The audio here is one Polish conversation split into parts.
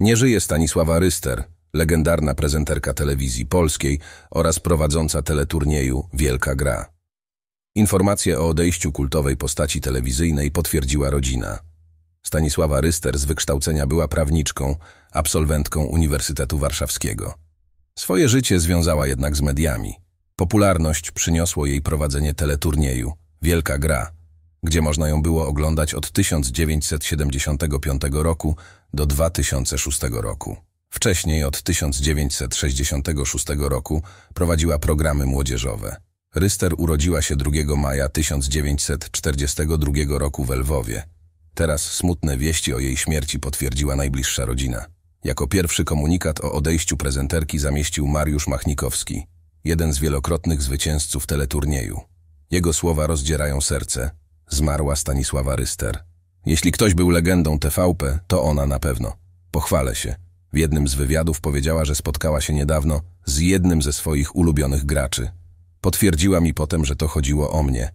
Nie żyje Stanisława Ryster, legendarna prezenterka telewizji polskiej oraz prowadząca teleturnieju Wielka Gra. Informacje o odejściu kultowej postaci telewizyjnej potwierdziła rodzina. Stanisława Ryster z wykształcenia była prawniczką, absolwentką Uniwersytetu Warszawskiego. Swoje życie związała jednak z mediami. Popularność przyniosło jej prowadzenie teleturnieju Wielka Gra – gdzie można ją było oglądać od 1975 roku do 2006 roku. Wcześniej od 1966 roku prowadziła programy młodzieżowe. Ryster urodziła się 2 maja 1942 roku w Lwowie. Teraz smutne wieści o jej śmierci potwierdziła najbliższa rodzina. Jako pierwszy komunikat o odejściu prezenterki zamieścił Mariusz Machnikowski, jeden z wielokrotnych zwycięzców teleturnieju. Jego słowa rozdzierają serce, Zmarła Stanisława Ryster. Jeśli ktoś był legendą TVP, to ona na pewno. Pochwalę się. W jednym z wywiadów powiedziała, że spotkała się niedawno z jednym ze swoich ulubionych graczy. Potwierdziła mi potem, że to chodziło o mnie.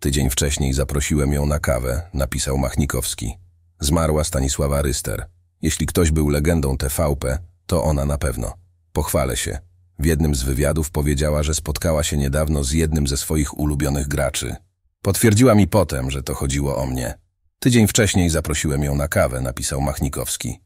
Tydzień wcześniej zaprosiłem ją na kawę, napisał Machnikowski. Zmarła Stanisława Ryster. Jeśli ktoś był legendą TVP, to ona na pewno. Pochwalę się. W jednym z wywiadów powiedziała, że spotkała się niedawno z jednym ze swoich ulubionych graczy. Potwierdziła mi potem, że to chodziło o mnie. Tydzień wcześniej zaprosiłem ją na kawę, napisał Machnikowski.